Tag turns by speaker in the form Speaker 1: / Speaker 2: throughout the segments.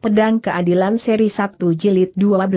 Speaker 1: Pedang Keadilan Seri 1 Jilid 12.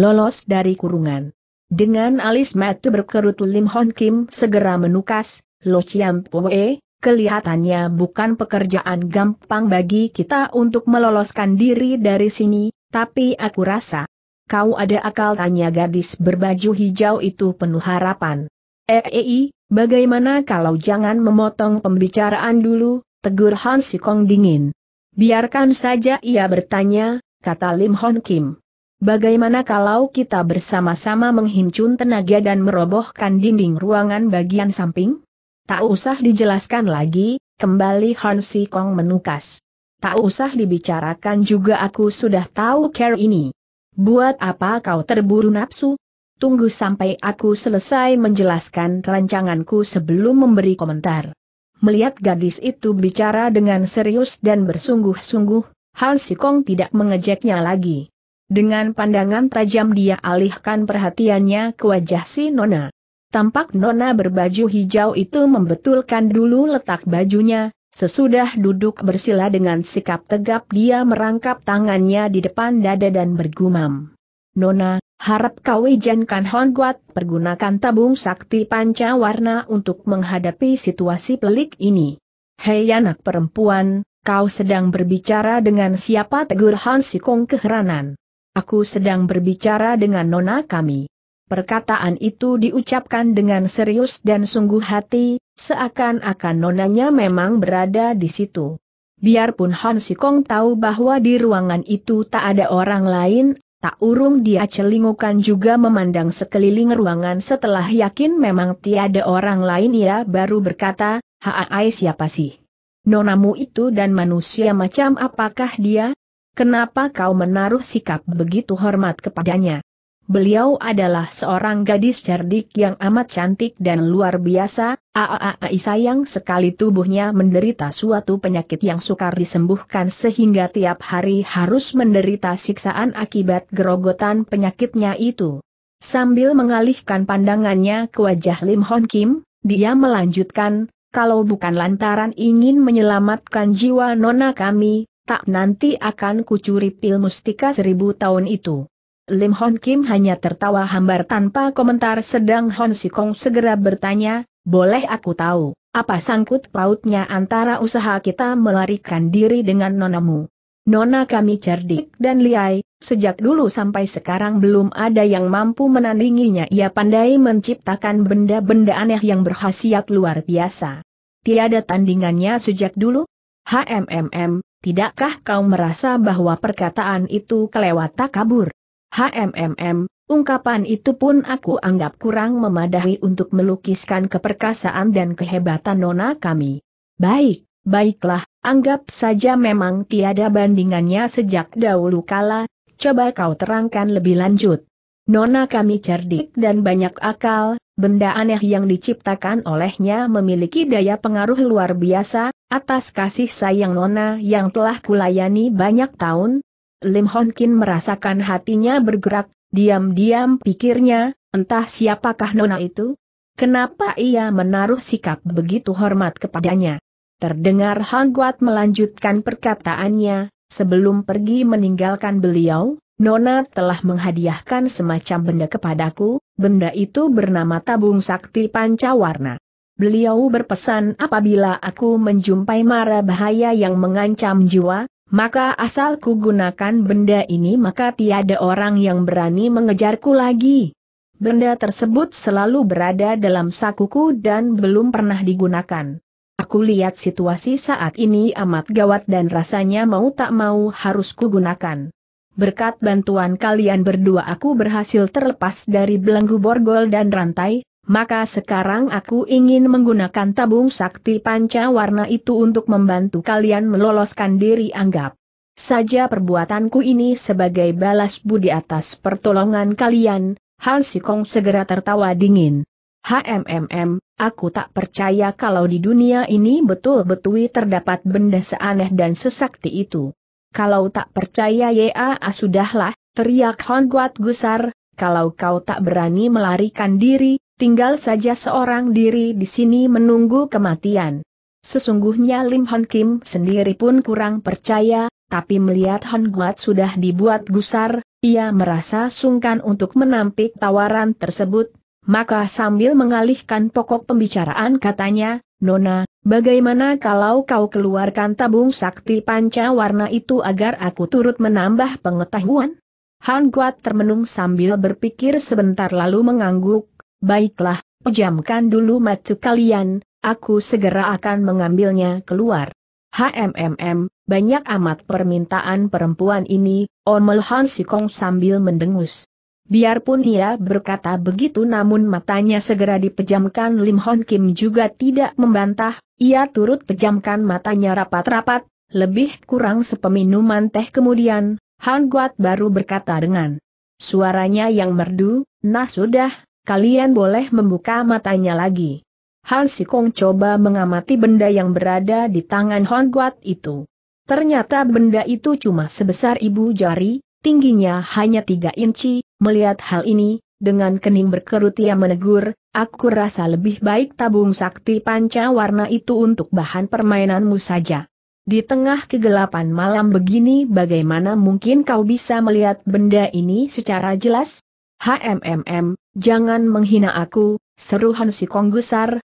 Speaker 1: Lolos dari kurungan. Dengan alis mata berkerut Lim Hon Kim segera menukas, Lo Chiam Poe, kelihatannya bukan pekerjaan gampang bagi kita untuk meloloskan diri dari sini, tapi aku rasa. Kau ada akal tanya gadis berbaju hijau itu penuh harapan. Ei, eh, eh, bagaimana kalau jangan memotong pembicaraan dulu, tegur Han Kong dingin. Biarkan saja ia bertanya, kata Lim Hon Kim. Bagaimana kalau kita bersama-sama menghimpun tenaga dan merobohkan dinding ruangan bagian samping? Tak usah dijelaskan lagi, kembali Han Si Kong menukas. Tak usah dibicarakan juga aku sudah tahu care ini. Buat apa kau terburu nafsu? Tunggu sampai aku selesai menjelaskan rancanganku sebelum memberi komentar. Melihat gadis itu bicara dengan serius dan bersungguh-sungguh, Han Sikong tidak mengejeknya lagi. Dengan pandangan tajam dia alihkan perhatiannya ke wajah si Nona. Tampak Nona berbaju hijau itu membetulkan dulu letak bajunya, Sesudah duduk bersila dengan sikap tegap dia merangkap tangannya di depan dada dan bergumam. Nona, Harap kau izinkan Hongguat pergunakan tabung sakti panca warna untuk menghadapi situasi pelik ini. Hei anak perempuan, kau sedang berbicara dengan siapa tegur Han Sikong keheranan. Aku sedang berbicara dengan nona kami. Perkataan itu diucapkan dengan serius dan sungguh hati, seakan-akan nonanya memang berada di situ. Biarpun Han Sikong tahu bahwa di ruangan itu tak ada orang lain, Tak urung dia celingukan juga memandang sekeliling ruangan setelah yakin memang tiada orang lain ia baru berkata, Haai siapa sih? Nonamu itu dan manusia macam apakah dia? Kenapa kau menaruh sikap begitu hormat kepadanya? Beliau adalah seorang gadis cerdik yang amat cantik dan luar biasa, aaai sayang sekali tubuhnya menderita suatu penyakit yang sukar disembuhkan sehingga tiap hari harus menderita siksaan akibat gerogotan penyakitnya itu. Sambil mengalihkan pandangannya ke wajah Lim Hon Kim, dia melanjutkan, kalau bukan lantaran ingin menyelamatkan jiwa nona kami, tak nanti akan kucuri pil mustika seribu tahun itu. Lim Hon Kim hanya tertawa hambar tanpa komentar sedang Hon Sikong segera bertanya, boleh aku tahu, apa sangkut pautnya antara usaha kita melarikan diri dengan nonamu? Nona kami cerdik dan liai, sejak dulu sampai sekarang belum ada yang mampu menandinginya. Ia pandai menciptakan benda-benda aneh yang berhasiat luar biasa. Tiada tandingannya sejak dulu? HMMM, tidakkah kau merasa bahwa perkataan itu kelewat tak kabur? HMMM, ungkapan itu pun aku anggap kurang memadahi untuk melukiskan keperkasaan dan kehebatan nona kami. Baik, baiklah, anggap saja memang tiada bandingannya sejak dahulu kala, coba kau terangkan lebih lanjut. Nona kami cerdik dan banyak akal, benda aneh yang diciptakan olehnya memiliki daya pengaruh luar biasa, atas kasih sayang Nona yang telah kulayani banyak tahun, Lim Hon Kin merasakan hatinya bergerak, diam-diam pikirnya, entah siapakah nona itu? Kenapa ia menaruh sikap begitu hormat kepadanya? Terdengar Hang Guat melanjutkan perkataannya, sebelum pergi meninggalkan beliau, Nona telah menghadiahkan semacam benda kepadaku, benda itu bernama tabung sakti pancawarna. Beliau berpesan apabila aku menjumpai mara bahaya yang mengancam jiwa, maka asal ku gunakan benda ini maka tiada orang yang berani mengejarku lagi. Benda tersebut selalu berada dalam sakuku dan belum pernah digunakan. Aku lihat situasi saat ini amat gawat dan rasanya mau tak mau harus kugunakan. Berkat bantuan kalian berdua aku berhasil terlepas dari belenggu borgol dan rantai, maka sekarang aku ingin menggunakan tabung sakti panca warna itu untuk membantu kalian meloloskan diri anggap saja perbuatanku ini sebagai balas budi atas pertolongan kalian, Han Sikong segera tertawa dingin. HMMM, aku tak percaya kalau di dunia ini betul-betul terdapat benda seaneh dan sesakti itu. Kalau tak percaya ya sudahlah, teriak Hon Guat Gusar, kalau kau tak berani melarikan diri, Tinggal saja seorang diri di sini menunggu kematian. Sesungguhnya Lim Hon Kim sendiri pun kurang percaya, tapi melihat Hon Guat sudah dibuat gusar, ia merasa sungkan untuk menampik tawaran tersebut, maka sambil mengalihkan pokok pembicaraan katanya, Nona, bagaimana kalau kau keluarkan tabung sakti panca warna itu agar aku turut menambah pengetahuan? Han Guat termenung sambil berpikir sebentar lalu mengangguk, Baiklah, pejamkan dulu mata kalian, aku segera akan mengambilnya keluar. HMMM, banyak amat permintaan perempuan ini, Omel oh Han Sikong sambil mendengus. Biarpun ia berkata begitu namun matanya segera dipejamkan Lim Hon Kim juga tidak membantah, ia turut pejamkan matanya rapat-rapat, lebih kurang sepeminuman teh kemudian, Han Guat baru berkata dengan suaranya yang merdu, nah sudah, kalian boleh membuka matanya lagi. Han Sikong coba mengamati benda yang berada di tangan Hon Guat itu. Ternyata benda itu cuma sebesar ibu jari, tingginya hanya tiga inci, melihat hal ini, dengan kening berkerut ia menegur, aku rasa lebih baik tabung sakti panca warna itu untuk bahan permainanmu saja. Di tengah kegelapan malam begini bagaimana mungkin kau bisa melihat benda ini secara jelas? HMMM, jangan menghina aku, seru si Sikong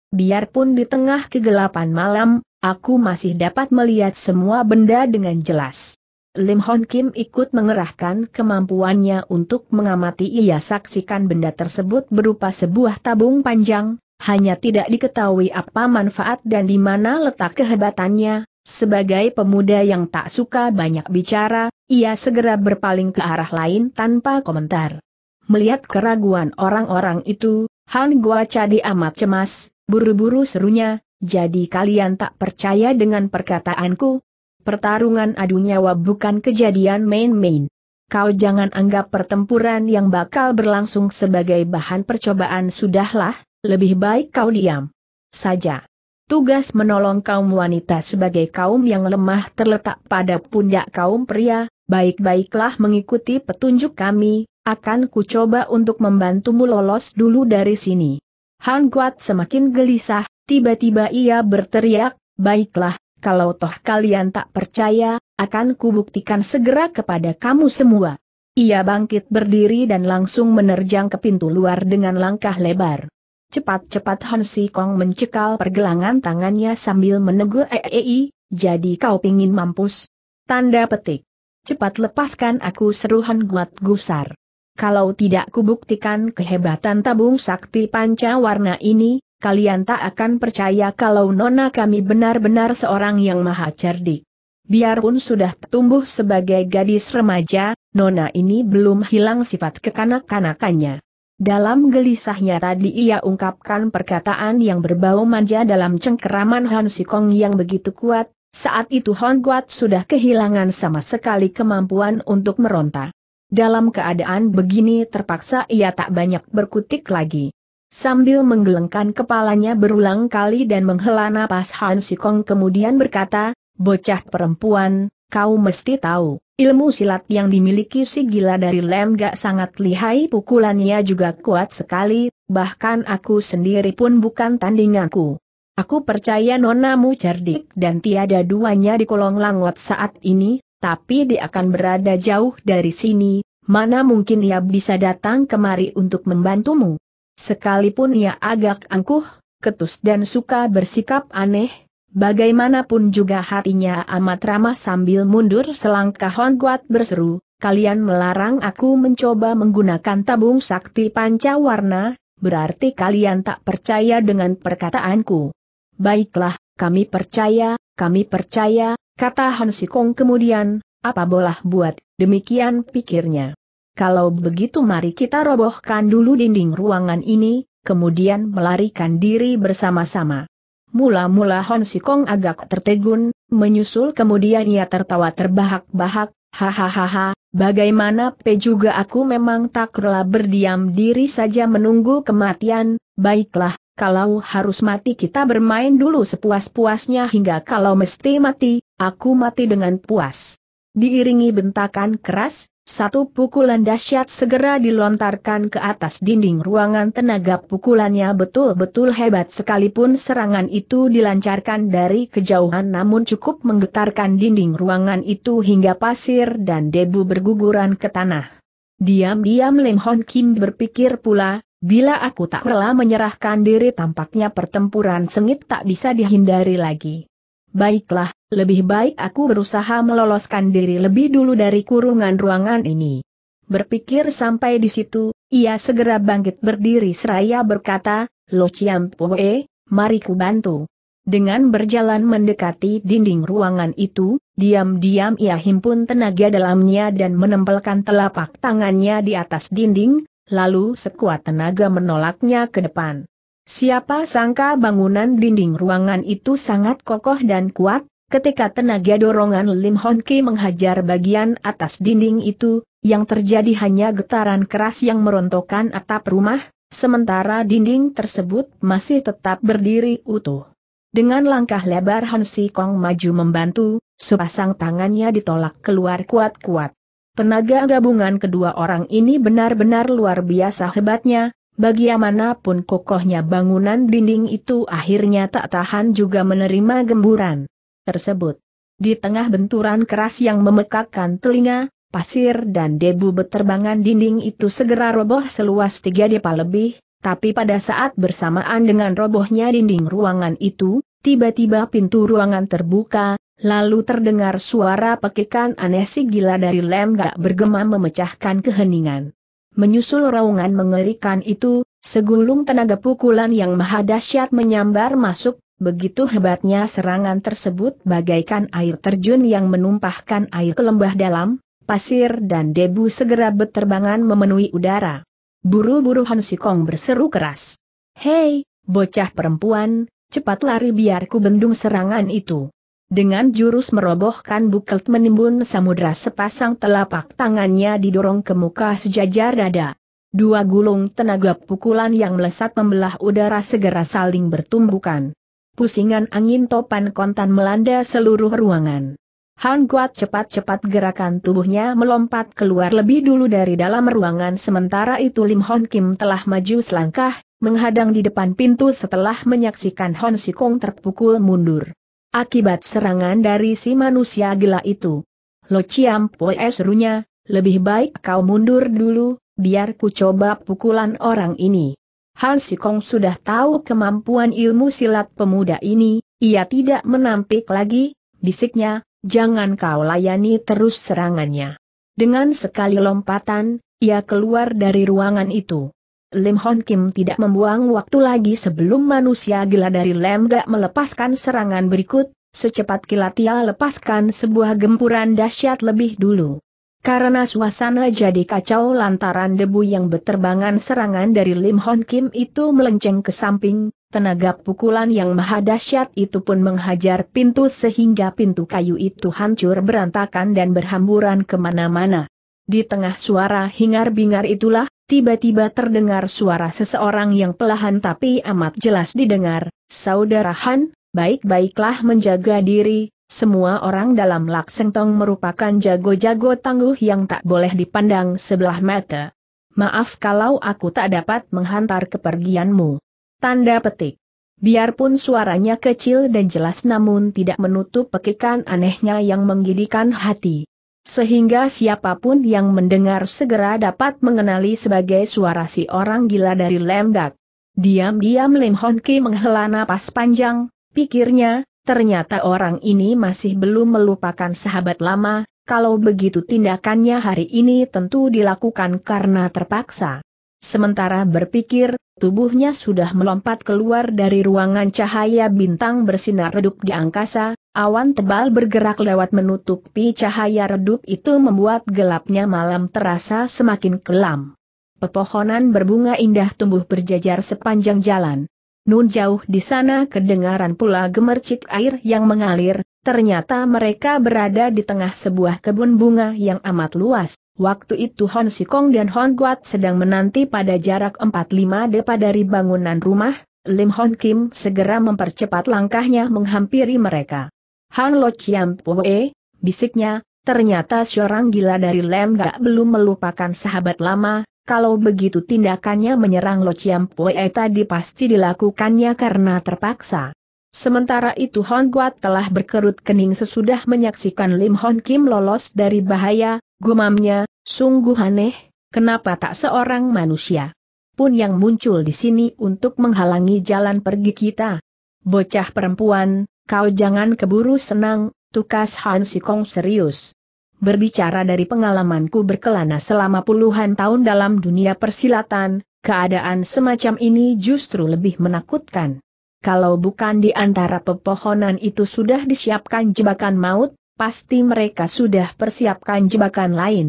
Speaker 1: biarpun di tengah kegelapan malam, aku masih dapat melihat semua benda dengan jelas. Lim Hon Kim ikut mengerahkan kemampuannya untuk mengamati ia saksikan benda tersebut berupa sebuah tabung panjang, hanya tidak diketahui apa manfaat dan di mana letak kehebatannya. Sebagai pemuda yang tak suka banyak bicara, ia segera berpaling ke arah lain tanpa komentar. Melihat keraguan orang-orang itu, Han Guaca amat cemas, buru-buru serunya, jadi kalian tak percaya dengan perkataanku? Pertarungan adu nyawa bukan kejadian main-main. Kau jangan anggap pertempuran yang bakal berlangsung sebagai bahan percobaan sudahlah, lebih baik kau diam. Saja. Tugas menolong kaum wanita sebagai kaum yang lemah terletak pada pundak kaum pria, baik-baiklah mengikuti petunjuk kami, akan kucoba untuk membantumu lolos dulu dari sini. Han Guat semakin gelisah, tiba-tiba ia berteriak, baiklah, kalau toh kalian tak percaya, akan kubuktikan segera kepada kamu semua. Ia bangkit berdiri dan langsung menerjang ke pintu luar dengan langkah lebar. Cepat-cepat Han Si Kong mencekal pergelangan tangannya sambil menegur Eei, eh, eh, eh, jadi kau pingin mampus? Tanda petik. Cepat lepaskan aku seruhan Guat Gusar. Kalau tidak kubuktikan kehebatan tabung sakti panca warna ini, kalian tak akan percaya kalau nona kami benar-benar seorang yang maha cerdik. Biarpun sudah tumbuh sebagai gadis remaja, nona ini belum hilang sifat kekanak-kanakannya. Dalam gelisahnya tadi ia ungkapkan perkataan yang berbau manja dalam cengkeraman Han Sikong yang begitu kuat, saat itu Hong Guat sudah kehilangan sama sekali kemampuan untuk meronta. Dalam keadaan begini terpaksa ia tak banyak berkutik lagi. Sambil menggelengkan kepalanya berulang kali dan menghela napas Han Sikong kemudian berkata, Bocah perempuan, kau mesti tahu, ilmu silat yang dimiliki si gila dari lem gak sangat lihai pukulannya juga kuat sekali, bahkan aku sendiri pun bukan tandinganku. Aku percaya nonamu cerdik dan tiada duanya di kolong langot saat ini, tapi dia akan berada jauh dari sini, mana mungkin ia bisa datang kemari untuk membantumu. Sekalipun ia agak angkuh, ketus dan suka bersikap aneh, bagaimanapun juga hatinya amat ramah sambil mundur selangkah Hon Guat berseru, kalian melarang aku mencoba menggunakan tabung sakti panca warna, berarti kalian tak percaya dengan perkataanku. Baiklah, kami percaya, kami percaya, Kata Han Sikong kemudian, apa boleh buat, demikian pikirnya. Kalau begitu mari kita robohkan dulu dinding ruangan ini, kemudian melarikan diri bersama-sama. Mula-mula Hon Sikong agak tertegun, menyusul kemudian ia tertawa terbahak-bahak, hahaha, bagaimana P juga aku memang tak rela berdiam diri saja menunggu kematian, baiklah, kalau harus mati kita bermain dulu sepuas-puasnya hingga kalau mesti mati, aku mati dengan puas. Diiringi bentakan keras, satu pukulan dahsyat segera dilontarkan ke atas dinding ruangan tenaga pukulannya betul-betul hebat sekalipun serangan itu dilancarkan dari kejauhan namun cukup menggetarkan dinding ruangan itu hingga pasir dan debu berguguran ke tanah. Diam-diam Lim Hon Kim berpikir pula, Bila aku tak rela menyerahkan diri tampaknya pertempuran sengit tak bisa dihindari lagi. Baiklah, lebih baik aku berusaha meloloskan diri lebih dulu dari kurungan ruangan ini. Berpikir sampai di situ, ia segera bangkit berdiri seraya berkata, Lo Chiam Pue, mari ku bantu. Dengan berjalan mendekati dinding ruangan itu, diam-diam ia himpun tenaga dalamnya dan menempelkan telapak tangannya di atas dinding, lalu sekuat tenaga menolaknya ke depan. Siapa sangka bangunan dinding ruangan itu sangat kokoh dan kuat, ketika tenaga dorongan Lim Hon Ki menghajar bagian atas dinding itu, yang terjadi hanya getaran keras yang merontokkan atap rumah, sementara dinding tersebut masih tetap berdiri utuh. Dengan langkah lebar Han Si Kong maju membantu, sepasang tangannya ditolak keluar kuat-kuat. Tenaga gabungan kedua orang ini benar-benar luar biasa hebatnya, bagaimanapun kokohnya bangunan dinding itu akhirnya tak tahan juga menerima gemburan tersebut. Di tengah benturan keras yang memekakkan telinga, pasir dan debu beterbangan dinding itu segera roboh seluas tiga depa lebih, tapi pada saat bersamaan dengan robohnya dinding ruangan itu, tiba-tiba pintu ruangan terbuka, Lalu terdengar suara pekikan aneh si gila dari lem gak bergema memecahkan keheningan. Menyusul raungan mengerikan itu, segulung tenaga pukulan yang maha dahsyat menyambar masuk, begitu hebatnya serangan tersebut bagaikan air terjun yang menumpahkan air ke lembah dalam, pasir dan debu segera beterbangan memenuhi udara. Buru-buru Han Sikong berseru keras. Hei, bocah perempuan, cepat lari biar ku bendung serangan itu. Dengan jurus merobohkan bukelt menimbun samudra sepasang telapak tangannya didorong ke muka sejajar dada. Dua gulung tenaga pukulan yang melesat membelah udara segera saling bertumbukan. Pusingan angin topan kontan melanda seluruh ruangan. Han Guat cepat-cepat gerakan tubuhnya melompat keluar lebih dulu dari dalam ruangan sementara itu Lim Hon Kim telah maju selangkah, menghadang di depan pintu setelah menyaksikan Hon Sikong terpukul mundur akibat serangan dari si manusia gila itu. Lo Chiam Poe serunya, lebih baik kau mundur dulu, biar ku coba pukulan orang ini. Han Kong sudah tahu kemampuan ilmu silat pemuda ini, ia tidak menampik lagi, bisiknya, jangan kau layani terus serangannya. Dengan sekali lompatan, ia keluar dari ruangan itu. Lim Hon Kim tidak membuang waktu lagi sebelum manusia gila dari Lem Gak melepaskan serangan berikut, secepat kilat ia lepaskan sebuah gempuran dahsyat lebih dulu. Karena suasana jadi kacau lantaran debu yang beterbangan serangan dari Lim Hon Kim itu melenceng ke samping, tenaga pukulan yang maha dahsyat itu pun menghajar pintu sehingga pintu kayu itu hancur berantakan dan berhamburan kemana-mana. Di tengah suara hingar-bingar itulah, tiba-tiba terdengar suara seseorang yang pelahan tapi amat jelas didengar, Saudara Han, baik-baiklah menjaga diri, semua orang dalam Laksentong merupakan jago-jago tangguh yang tak boleh dipandang sebelah mata. Maaf kalau aku tak dapat menghantar kepergianmu. Tanda petik. Biarpun suaranya kecil dan jelas namun tidak menutup pekikan anehnya yang menggidikan hati sehingga siapapun yang mendengar segera dapat mengenali sebagai suara si orang gila dari Lemdak. Diam-diam Lim Hon menghela napas panjang, pikirnya, ternyata orang ini masih belum melupakan sahabat lama, kalau begitu tindakannya hari ini tentu dilakukan karena terpaksa. Sementara berpikir, tubuhnya sudah melompat keluar dari ruangan cahaya bintang bersinar redup di angkasa, Awan tebal bergerak lewat menutupi cahaya redup itu membuat gelapnya malam terasa semakin kelam. Pepohonan berbunga indah tumbuh berjajar sepanjang jalan. Nun jauh di sana kedengaran pula gemercik air yang mengalir, ternyata mereka berada di tengah sebuah kebun bunga yang amat luas. Waktu itu Hon Sikong dan Hon Guat sedang menanti pada jarak 45 depa dari bangunan rumah, Lim Hon Kim segera mempercepat langkahnya menghampiri mereka. Han Lo Chiam E, bisiknya, ternyata seorang gila dari Lem Gak belum melupakan sahabat lama, kalau begitu tindakannya menyerang Lo Chiam E tadi pasti dilakukannya karena terpaksa. Sementara itu Hon Guat telah berkerut kening sesudah menyaksikan Lim Hon Kim lolos dari bahaya, gumamnya, sungguh aneh, kenapa tak seorang manusia pun yang muncul di sini untuk menghalangi jalan pergi kita. Bocah perempuan, Kau jangan keburu senang, tukas Han Sikong serius. Berbicara dari pengalamanku berkelana selama puluhan tahun dalam dunia persilatan, keadaan semacam ini justru lebih menakutkan. Kalau bukan di antara pepohonan itu sudah disiapkan jebakan maut, pasti mereka sudah persiapkan jebakan lain.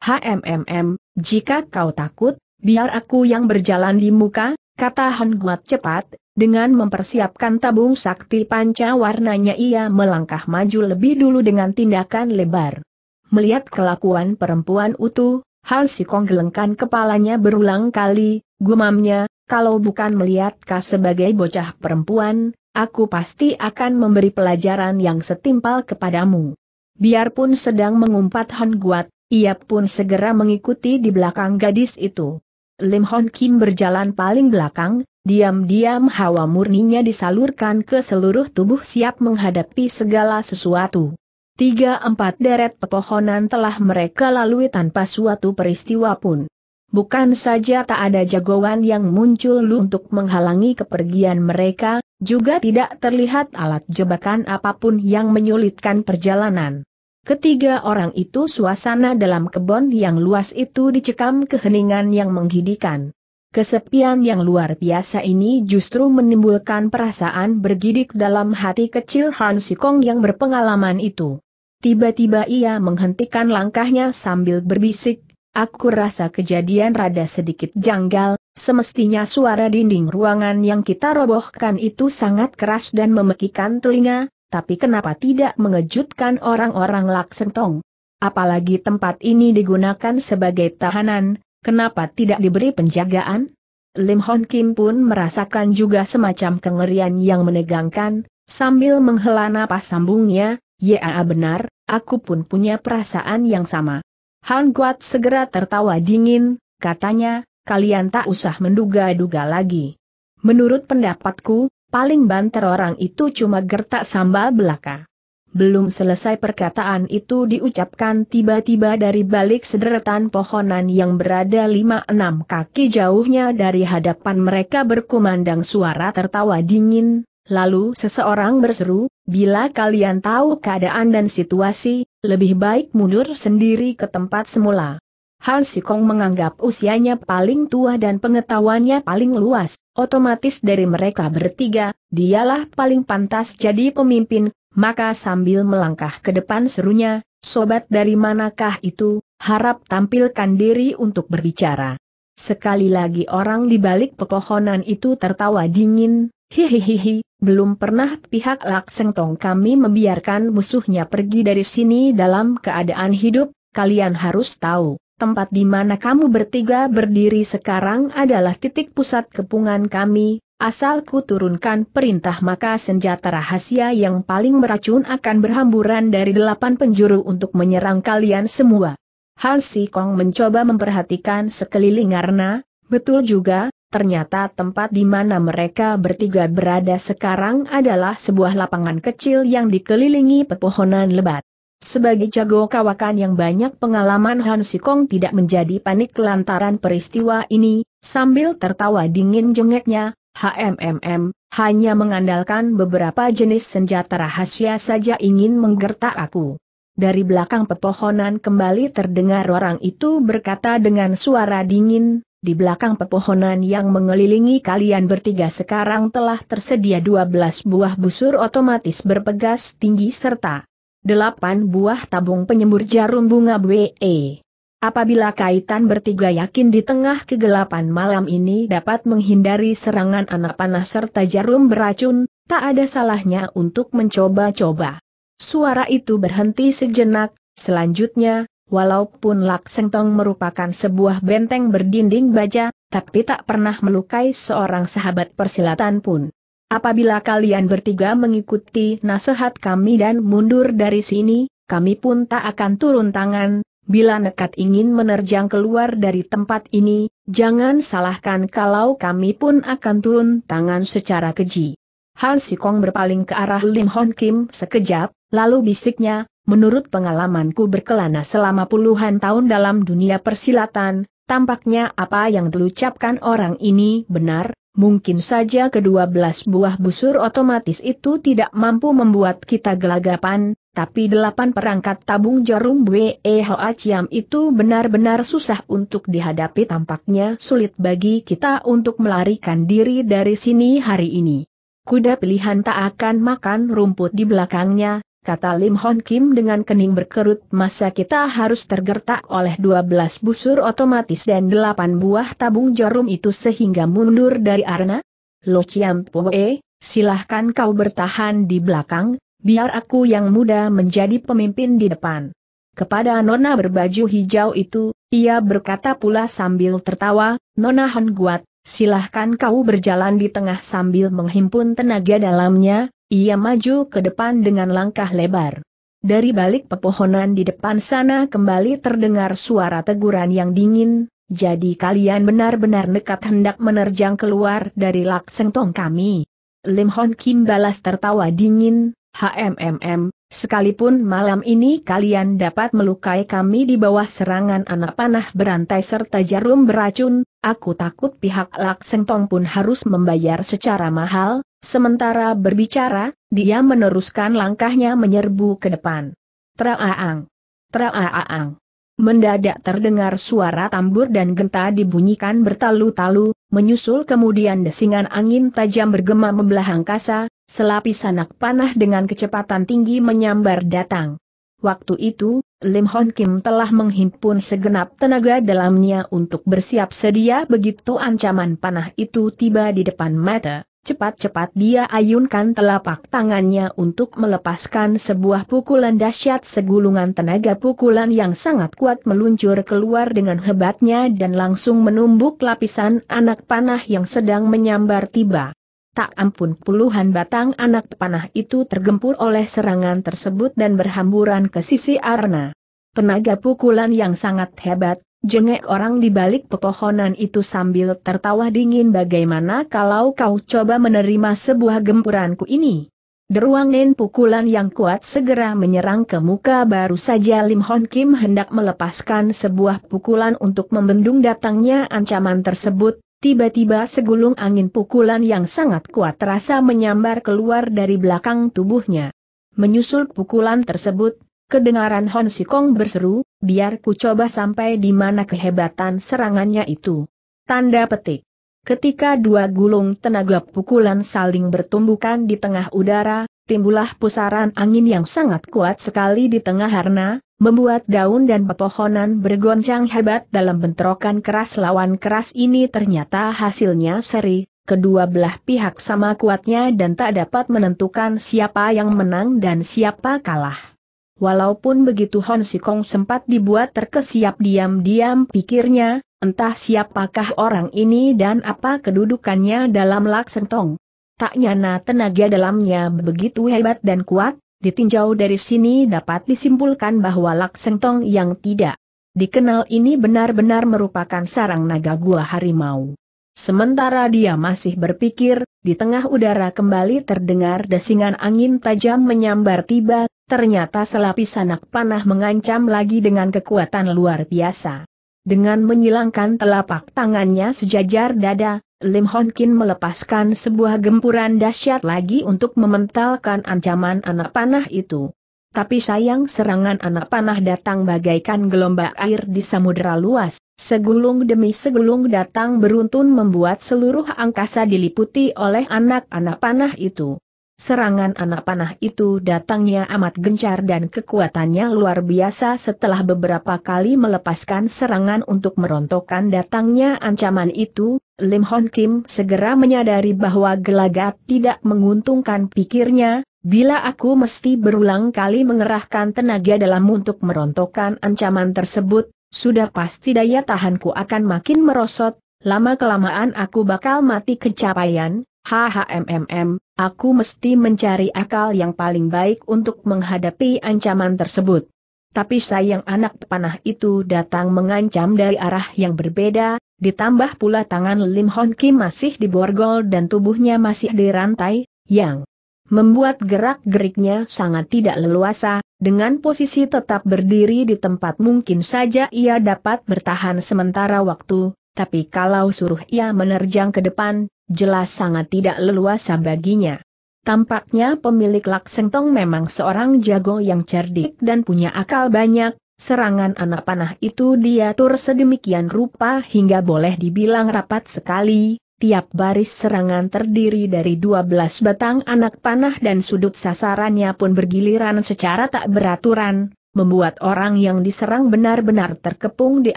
Speaker 1: HMMM, jika kau takut, biar aku yang berjalan di muka, kata Han Guat cepat, dengan mempersiapkan tabung sakti panca warnanya ia melangkah maju lebih dulu dengan tindakan lebar. Melihat kelakuan perempuan utuh, Hal si gelengkan kepalanya berulang kali, gumamnya, kalau bukan melihat kau sebagai bocah perempuan, aku pasti akan memberi pelajaran yang setimpal kepadamu. Biarpun sedang mengumpat Han Guat, ia pun segera mengikuti di belakang gadis itu. Lim Hon Kim berjalan paling belakang, Diam-diam hawa murninya disalurkan ke seluruh tubuh siap menghadapi segala sesuatu. Tiga empat deret pepohonan telah mereka lalui tanpa suatu peristiwa pun. Bukan saja tak ada jagoan yang muncul untuk menghalangi kepergian mereka, juga tidak terlihat alat jebakan apapun yang menyulitkan perjalanan. Ketiga orang itu suasana dalam kebun yang luas itu dicekam keheningan yang menghidikan. Kesepian yang luar biasa ini justru menimbulkan perasaan bergidik dalam hati kecil Han Sikong yang berpengalaman itu. Tiba-tiba ia menghentikan langkahnya sambil berbisik, aku rasa kejadian rada sedikit janggal, semestinya suara dinding ruangan yang kita robohkan itu sangat keras dan memekikan telinga, tapi kenapa tidak mengejutkan orang-orang Laksentong? Apalagi tempat ini digunakan sebagai tahanan, Kenapa tidak diberi penjagaan? Lim Hon Kim pun merasakan juga semacam kengerian yang menegangkan, sambil menghela napas sambungnya, ya benar, aku pun punya perasaan yang sama. Han Guat segera tertawa dingin, katanya, kalian tak usah menduga-duga lagi. Menurut pendapatku, paling banter orang itu cuma gertak sambal belaka. Belum selesai perkataan itu diucapkan tiba-tiba dari balik sederetan pohonan yang berada lima enam kaki jauhnya dari hadapan mereka berkumandang suara tertawa dingin, lalu seseorang berseru, bila kalian tahu keadaan dan situasi, lebih baik mundur sendiri ke tempat semula. Han Sikong menganggap usianya paling tua dan pengetahuannya paling luas, otomatis dari mereka bertiga, dialah paling pantas jadi pemimpin maka sambil melangkah ke depan serunya, sobat dari manakah itu, harap tampilkan diri untuk berbicara. Sekali lagi orang di balik pepohonan itu tertawa dingin, hihihihi, belum pernah pihak Lakseng Tong kami membiarkan musuhnya pergi dari sini dalam keadaan hidup, kalian harus tahu tempat di mana kamu bertiga berdiri sekarang adalah titik pusat kepungan kami, asal ku turunkan perintah maka senjata rahasia yang paling meracun akan berhamburan dari delapan penjuru untuk menyerang kalian semua. Hansi Kong mencoba memperhatikan sekeliling karena, betul juga, Ternyata tempat di mana mereka bertiga berada sekarang adalah sebuah lapangan kecil yang dikelilingi pepohonan lebat. Sebagai jago kawakan yang banyak pengalaman Han Sikong tidak menjadi panik lantaran peristiwa ini, sambil tertawa dingin jengeknya, HMMM, hanya mengandalkan beberapa jenis senjata rahasia saja ingin menggertak aku. Dari belakang pepohonan kembali terdengar orang itu berkata dengan suara dingin, di belakang pepohonan yang mengelilingi kalian bertiga sekarang telah tersedia 12 buah busur otomatis berpegas tinggi serta delapan buah tabung penyembur jarum bunga BE. Apabila kaitan bertiga yakin di tengah kegelapan malam ini dapat menghindari serangan anak panah serta jarum beracun, tak ada salahnya untuk mencoba-coba. Suara itu berhenti sejenak, selanjutnya, walaupun Laksengtong merupakan sebuah benteng berdinding baja, tapi tak pernah melukai seorang sahabat persilatan pun. Apabila kalian bertiga mengikuti nasihat kami dan mundur dari sini, kami pun tak akan turun tangan. Bila nekat ingin menerjang keluar dari tempat ini, jangan salahkan kalau kami pun akan turun tangan secara keji. Han Sikong berpaling ke arah Lim Hon Kim sekejap, lalu bisiknya, menurut pengalamanku berkelana selama puluhan tahun dalam dunia persilatan, tampaknya apa yang dilucapkan orang ini benar, Mungkin saja kedua belas buah busur otomatis itu tidak mampu membuat kita gelagapan, tapi delapan perangkat tabung jarum WEHA Ciam itu benar-benar susah untuk dihadapi tampaknya sulit bagi kita untuk melarikan diri dari sini hari ini. Kuda pilihan tak akan makan rumput di belakangnya, kata Lim Hon Kim dengan kening berkerut masa kita harus tergertak oleh 12 busur otomatis dan 8 buah tabung jarum itu sehingga mundur dari arena? Lo Chiam Poe, silahkan kau bertahan di belakang, biar aku yang muda menjadi pemimpin di depan. Kepada Nona berbaju hijau itu, ia berkata pula sambil tertawa, Nona Hon Guat, silahkan kau berjalan di tengah sambil menghimpun tenaga dalamnya, ia maju ke depan dengan langkah lebar. Dari balik pepohonan di depan sana kembali terdengar suara teguran yang dingin, jadi kalian benar-benar nekat hendak menerjang keluar dari laksentong kami. Lim Hon Kim balas tertawa dingin, HMMM, Sekalipun malam ini kalian dapat melukai kami di bawah serangan anak panah berantai serta jarum beracun, aku takut pihak Laksentong pun harus membayar secara mahal, sementara berbicara, dia meneruskan langkahnya menyerbu ke depan. Traaang! Traaang! mendadak terdengar suara tambur dan genta dibunyikan bertalu-talu, menyusul kemudian desingan angin tajam bergema membelah angkasa, selapis anak panah dengan kecepatan tinggi menyambar datang. Waktu itu, Lim Hon Kim telah menghimpun segenap tenaga dalamnya untuk bersiap sedia begitu ancaman panah itu tiba di depan mata. Cepat-cepat dia ayunkan telapak tangannya untuk melepaskan sebuah pukulan dahsyat segulungan tenaga pukulan yang sangat kuat meluncur keluar dengan hebatnya dan langsung menumbuk lapisan anak panah yang sedang menyambar tiba. Tak ampun puluhan batang anak panah itu tergempur oleh serangan tersebut dan berhamburan ke sisi Arna. Tenaga pukulan yang sangat hebat, Jengek orang di balik pepohonan itu sambil tertawa dingin bagaimana kalau kau coba menerima sebuah gempuranku ini. Deruangin pukulan yang kuat segera menyerang ke muka baru saja Lim Hon Kim hendak melepaskan sebuah pukulan untuk membendung datangnya ancaman tersebut, tiba-tiba segulung angin pukulan yang sangat kuat terasa menyambar keluar dari belakang tubuhnya. Menyusul pukulan tersebut, Kedengaran Hon Sikong berseru, biar ku coba sampai di mana kehebatan serangannya itu. Tanda petik. Ketika dua gulung tenaga pukulan saling bertumbukan di tengah udara, timbullah pusaran angin yang sangat kuat sekali di tengah harna, membuat daun dan pepohonan bergoncang hebat dalam bentrokan keras lawan keras ini ternyata hasilnya seri, kedua belah pihak sama kuatnya dan tak dapat menentukan siapa yang menang dan siapa kalah. Walaupun begitu Hon Sikong sempat dibuat terkesiap diam-diam pikirnya, entah siapakah orang ini dan apa kedudukannya dalam laksentong. Tak nyana tenaga dalamnya begitu hebat dan kuat, ditinjau dari sini dapat disimpulkan bahwa laksentong yang tidak dikenal ini benar-benar merupakan sarang naga gua harimau. Sementara dia masih berpikir, di tengah udara kembali terdengar desingan angin tajam menyambar tiba, Ternyata selapis anak panah mengancam lagi dengan kekuatan luar biasa. Dengan menyilangkan telapak tangannya sejajar dada, Lim Hon Kin melepaskan sebuah gempuran dahsyat lagi untuk mementalkan ancaman anak panah itu. Tapi sayang serangan anak panah datang bagaikan gelombang air di samudera luas, segulung demi segulung datang beruntun membuat seluruh angkasa diliputi oleh anak-anak panah itu. Serangan anak panah itu datangnya amat gencar dan kekuatannya luar biasa setelah beberapa kali melepaskan serangan untuk merontokkan datangnya ancaman itu, Lim Hon Kim segera menyadari bahwa gelagat tidak menguntungkan pikirnya, bila aku mesti berulang kali mengerahkan tenaga dalam untuk merontokkan ancaman tersebut, sudah pasti daya tahanku akan makin merosot, Lama-kelamaan aku bakal mati kecapaian, HHMMM, aku mesti mencari akal yang paling baik untuk menghadapi ancaman tersebut. Tapi sayang anak panah itu datang mengancam dari arah yang berbeda, ditambah pula tangan Lim Hon Kim masih diborgol dan tubuhnya masih dirantai, yang membuat gerak-geriknya sangat tidak leluasa, dengan posisi tetap berdiri di tempat mungkin saja ia dapat bertahan sementara waktu, tapi kalau suruh ia menerjang ke depan, jelas sangat tidak leluasa baginya. Tampaknya pemilik laksentong memang seorang jago yang cerdik dan punya akal banyak, serangan anak panah itu diatur sedemikian rupa hingga boleh dibilang rapat sekali, tiap baris serangan terdiri dari 12 batang anak panah dan sudut sasarannya pun bergiliran secara tak beraturan, membuat orang yang diserang benar-benar terkepung di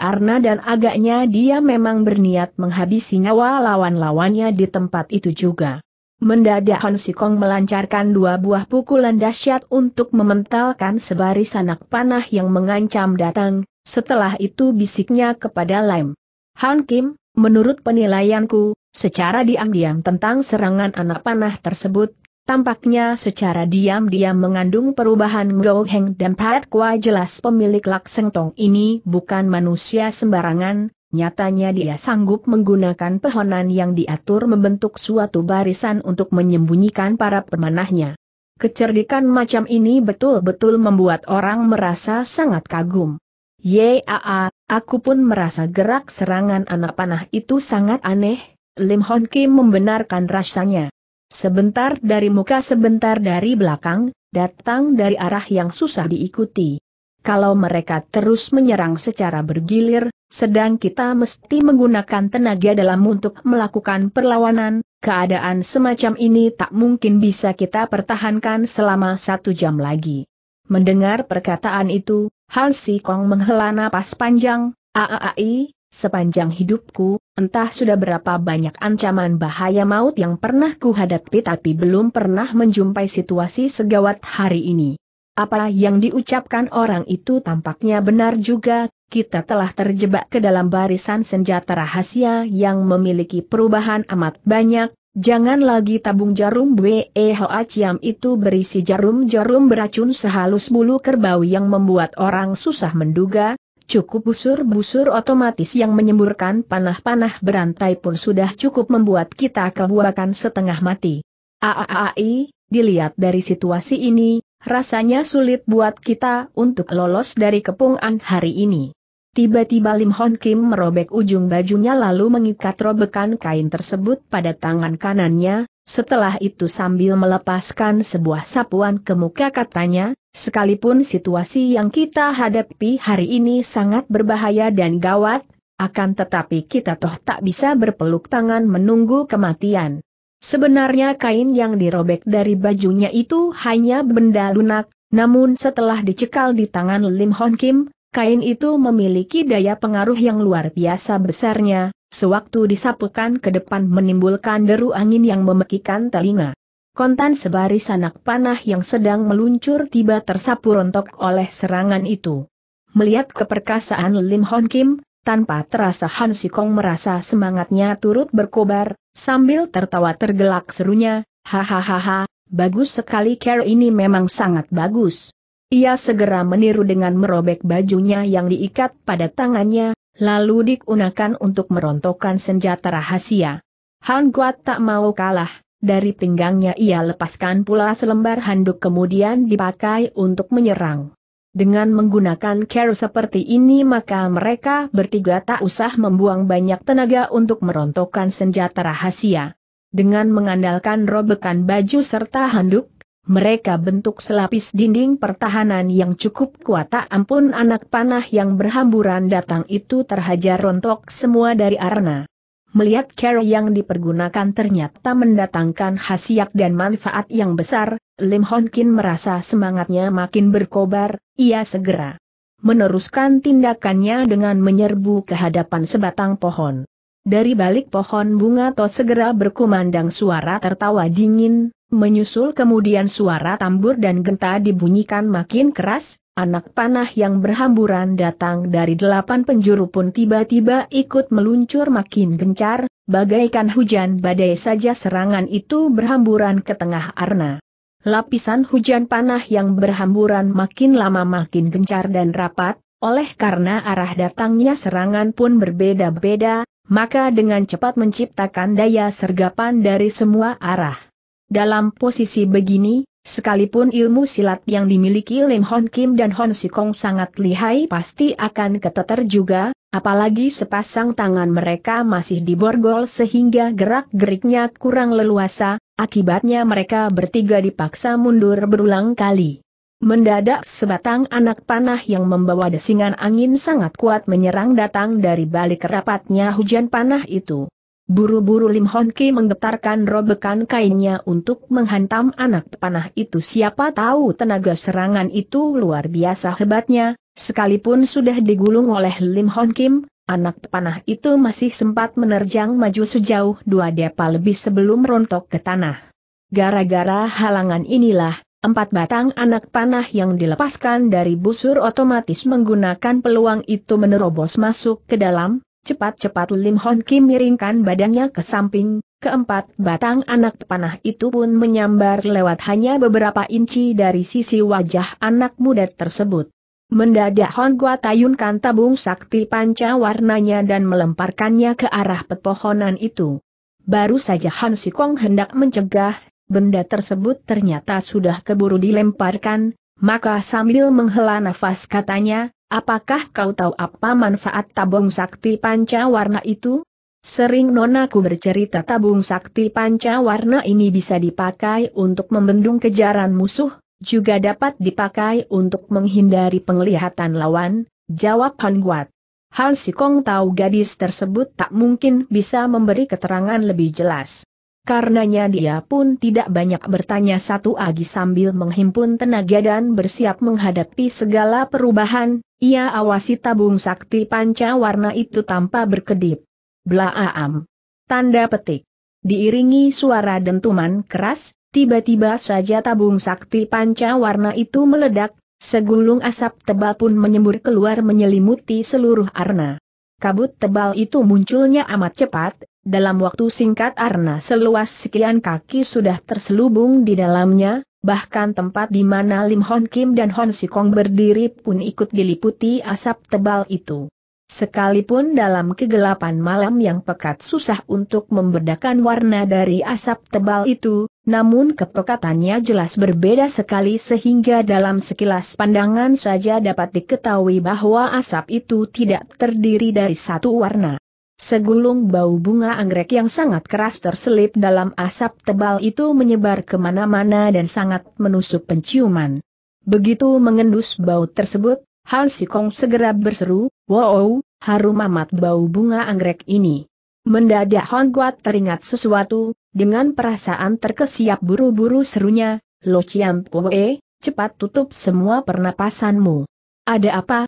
Speaker 1: arna dan agaknya dia memang berniat menghabisi nyawa lawan-lawannya di tempat itu juga. Mendadak Han Sikong melancarkan dua buah pukulan dahsyat untuk mementalkan sebaris anak panah yang mengancam datang, setelah itu bisiknya kepada Lem. Han Kim, menurut penilaianku, secara diam-diam tentang serangan anak panah tersebut, Tampaknya secara diam-diam mengandung perubahan goheng Heng dan Pat Kwa jelas pemilik Lakseng Tong ini bukan manusia sembarangan, nyatanya dia sanggup menggunakan pehonan yang diatur membentuk suatu barisan untuk menyembunyikan para pemanahnya. Kecerdikan macam ini betul-betul membuat orang merasa sangat kagum. Yaa, aku pun merasa gerak serangan anak panah itu sangat aneh, Lim Hon Kim membenarkan rasanya. Sebentar dari muka sebentar dari belakang, datang dari arah yang susah diikuti. Kalau mereka terus menyerang secara bergilir, sedang kita mesti menggunakan tenaga dalam untuk melakukan perlawanan, keadaan semacam ini tak mungkin bisa kita pertahankan selama satu jam lagi. Mendengar perkataan itu, Hansi Kong menghela napas panjang, aaai, Sepanjang hidupku, entah sudah berapa banyak ancaman bahaya maut yang pernah kuhadapi tapi belum pernah menjumpai situasi segawat hari ini. Apa yang diucapkan orang itu tampaknya benar juga, kita telah terjebak ke dalam barisan senjata rahasia yang memiliki perubahan amat banyak, Jangan lagi tabung jarum BE Ciam itu berisi jarum-jarum beracun sehalus bulu kerbau yang membuat orang susah menduga, cukup busur-busur otomatis yang menyemburkan panah-panah berantai pun sudah cukup membuat kita kebuakan setengah mati. Aaai, dilihat dari situasi ini, rasanya sulit buat kita untuk lolos dari kepungan hari ini. Tiba-tiba Lim Hon Kim merobek ujung bajunya lalu mengikat robekan kain tersebut pada tangan kanannya, setelah itu sambil melepaskan sebuah sapuan ke muka katanya, Sekalipun situasi yang kita hadapi hari ini sangat berbahaya dan gawat, akan tetapi kita toh tak bisa berpeluk tangan menunggu kematian. Sebenarnya kain yang dirobek dari bajunya itu hanya benda lunak, namun setelah dicekal di tangan Lim Hon Kim, kain itu memiliki daya pengaruh yang luar biasa besarnya, sewaktu disapukan ke depan menimbulkan deru angin yang memekikan telinga kontan sebaris anak panah yang sedang meluncur tiba tersapu rontok oleh serangan itu. Melihat keperkasaan Lim Hon Kim, tanpa terasa Han Sikong merasa semangatnya turut berkobar, sambil tertawa tergelak serunya, hahaha, bagus sekali care ini memang sangat bagus. Ia segera meniru dengan merobek bajunya yang diikat pada tangannya, lalu digunakan untuk merontokkan senjata rahasia. Han Guat tak mau kalah, dari pinggangnya ia lepaskan pula selembar handuk kemudian dipakai untuk menyerang. Dengan menggunakan care seperti ini maka mereka bertiga tak usah membuang banyak tenaga untuk merontokkan senjata rahasia. Dengan mengandalkan robekan baju serta handuk, mereka bentuk selapis dinding pertahanan yang cukup kuat tak ampun anak panah yang berhamburan datang itu terhajar rontok semua dari arna melihat cara yang dipergunakan ternyata mendatangkan khasiat dan manfaat yang besar, Lim Kin merasa semangatnya makin berkobar, ia segera meneruskan tindakannya dengan menyerbu ke hadapan sebatang pohon. Dari balik pohon bunga To segera berkumandang suara tertawa dingin, Menyusul kemudian suara tambur dan genta dibunyikan makin keras, anak panah yang berhamburan datang dari delapan penjuru pun tiba-tiba ikut meluncur makin gencar, bagaikan hujan badai saja serangan itu berhamburan ke tengah arna. Lapisan hujan panah yang berhamburan makin lama makin gencar dan rapat, oleh karena arah datangnya serangan pun berbeda-beda, maka dengan cepat menciptakan daya sergapan dari semua arah. Dalam posisi begini, sekalipun ilmu silat yang dimiliki Lim Hon Kim dan Hon Sikong sangat lihai pasti akan keteter juga, apalagi sepasang tangan mereka masih diborgol sehingga gerak-geriknya kurang leluasa, akibatnya mereka bertiga dipaksa mundur berulang kali. Mendadak sebatang anak panah yang membawa desingan angin sangat kuat menyerang datang dari balik rapatnya hujan panah itu. Buru-buru Lim Hon Ki menggetarkan robekan kainnya untuk menghantam anak panah itu siapa tahu tenaga serangan itu luar biasa hebatnya, sekalipun sudah digulung oleh Lim Hon Kim, anak panah itu masih sempat menerjang maju sejauh dua depa lebih sebelum rontok ke tanah. Gara-gara halangan inilah, Empat batang anak panah yang dilepaskan dari busur otomatis menggunakan peluang itu menerobos masuk ke dalam, Cepat-cepat Lim Hon Kim miringkan badannya ke samping, keempat batang anak panah itu pun menyambar lewat hanya beberapa inci dari sisi wajah anak muda tersebut. Mendadak Hon Gua tayunkan tabung sakti panca warnanya dan melemparkannya ke arah pepohonan itu. Baru saja Han Sikong hendak mencegah, benda tersebut ternyata sudah keburu dilemparkan, maka sambil menghela nafas katanya, Apakah kau tahu apa manfaat tabung sakti panca warna itu? Sering nonaku bercerita tabung sakti panca warna ini bisa dipakai untuk membendung kejaran musuh, juga dapat dipakai untuk menghindari penglihatan lawan, jawab Han Guat. Han Sikong tahu gadis tersebut tak mungkin bisa memberi keterangan lebih jelas. Karenanya dia pun tidak banyak bertanya satu lagi sambil menghimpun tenaga dan bersiap menghadapi segala perubahan, ia awasi tabung sakti panca warna itu tanpa berkedip. Blaam. Tanda petik. Diiringi suara dentuman keras, tiba-tiba saja tabung sakti panca warna itu meledak, segulung asap tebal pun menyembur keluar menyelimuti seluruh arna. Kabut tebal itu munculnya amat cepat, dalam waktu singkat arna seluas sekian kaki sudah terselubung di dalamnya, bahkan tempat di mana Lim Hon Kim dan Hon Sikong berdiri pun ikut diliputi asap tebal itu. Sekalipun dalam kegelapan malam yang pekat susah untuk membedakan warna dari asap tebal itu, namun kepekatannya jelas berbeda sekali sehingga dalam sekilas pandangan saja dapat diketahui bahwa asap itu tidak terdiri dari satu warna. Segulung bau bunga anggrek yang sangat keras terselip dalam asap tebal itu menyebar kemana-mana dan sangat menusuk penciuman. Begitu mengendus bau tersebut, Hal Sikong segera berseru, wow, harum amat bau bunga anggrek ini. Mendadak Hon Guat teringat sesuatu, dengan perasaan terkesiap buru-buru serunya, Lo Chiam Pue, cepat tutup semua pernapasanmu. Ada apa,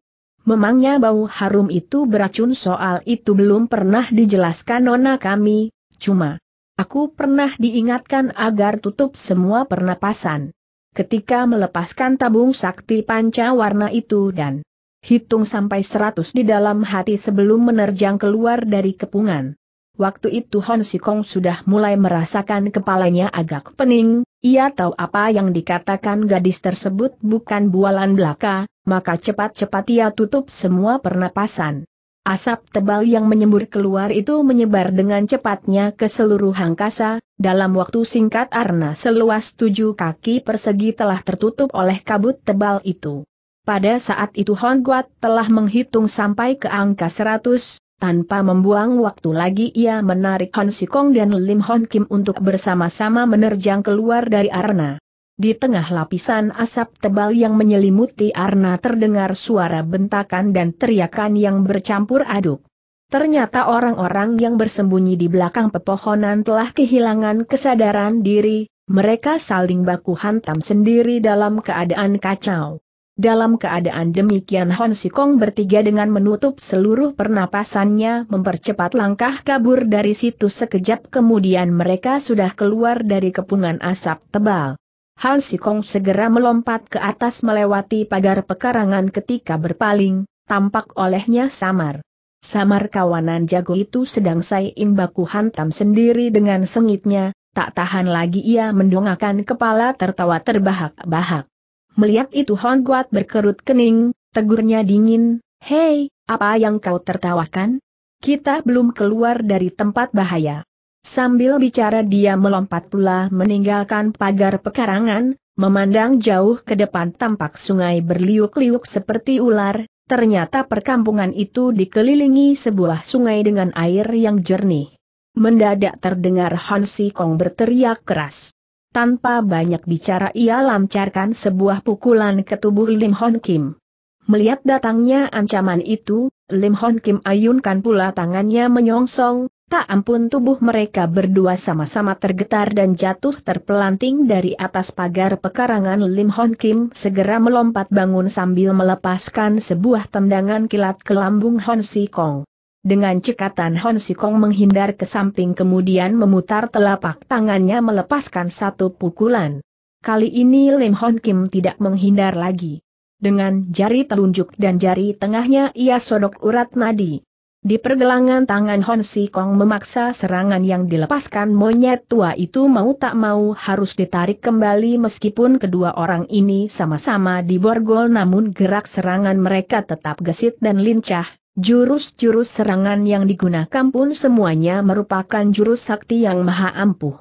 Speaker 1: Memangnya bau harum itu beracun soal itu belum pernah dijelaskan nona kami, cuma aku pernah diingatkan agar tutup semua pernapasan. Ketika melepaskan tabung sakti panca warna itu dan hitung sampai seratus di dalam hati sebelum menerjang keluar dari kepungan. Waktu itu Hon Sikong sudah mulai merasakan kepalanya agak pening, ia tahu apa yang dikatakan gadis tersebut bukan bualan belaka, maka cepat-cepat ia tutup semua pernapasan. Asap tebal yang menyembur keluar itu menyebar dengan cepatnya ke seluruh angkasa, dalam waktu singkat arna seluas tujuh kaki persegi telah tertutup oleh kabut tebal itu. Pada saat itu Hon Guat telah menghitung sampai ke angka seratus, tanpa membuang waktu lagi ia menarik Han Sikong dan Lim Hon Kim untuk bersama-sama menerjang keluar dari arena. Di tengah lapisan asap tebal yang menyelimuti arna terdengar suara bentakan dan teriakan yang bercampur aduk. Ternyata orang-orang yang bersembunyi di belakang pepohonan telah kehilangan kesadaran diri, mereka saling baku hantam sendiri dalam keadaan kacau. Dalam keadaan demikian Hon Sikong bertiga dengan menutup seluruh pernapasannya mempercepat langkah kabur dari situ sekejap kemudian mereka sudah keluar dari kepungan asap tebal. Han Sikong segera melompat ke atas melewati pagar pekarangan ketika berpaling, tampak olehnya samar. Samar kawanan jago itu sedang saing Baku hantam sendiri dengan sengitnya, tak tahan lagi ia mendongakkan kepala tertawa terbahak-bahak. Melihat itu Hon Guat berkerut kening, tegurnya dingin, Hei, apa yang kau tertawakan? Kita belum keluar dari tempat bahaya. Sambil bicara dia melompat pula meninggalkan pagar pekarangan, memandang jauh ke depan tampak sungai berliuk-liuk seperti ular, ternyata perkampungan itu dikelilingi sebuah sungai dengan air yang jernih. Mendadak terdengar Han Si Kong berteriak keras. Tanpa banyak bicara ia lancarkan sebuah pukulan ke tubuh Lim Hon Kim. Melihat datangnya ancaman itu, Lim Hon Kim ayunkan pula tangannya menyongsong, tak ampun tubuh mereka berdua sama-sama tergetar dan jatuh terpelanting dari atas pagar pekarangan Lim Hon Kim segera melompat bangun sambil melepaskan sebuah tendangan kilat ke lambung Hon Si Kong. Dengan cekatan Hon Sikong menghindar ke samping kemudian memutar telapak tangannya melepaskan satu pukulan. Kali ini Lim Hon Kim tidak menghindar lagi. Dengan jari telunjuk dan jari tengahnya ia sodok urat nadi. Di pergelangan tangan Hon Sikong memaksa serangan yang dilepaskan monyet tua itu mau tak mau harus ditarik kembali meskipun kedua orang ini sama-sama diborgol namun gerak serangan mereka tetap gesit dan lincah, Jurus-jurus serangan yang digunakan pun semuanya merupakan jurus sakti yang maha ampuh.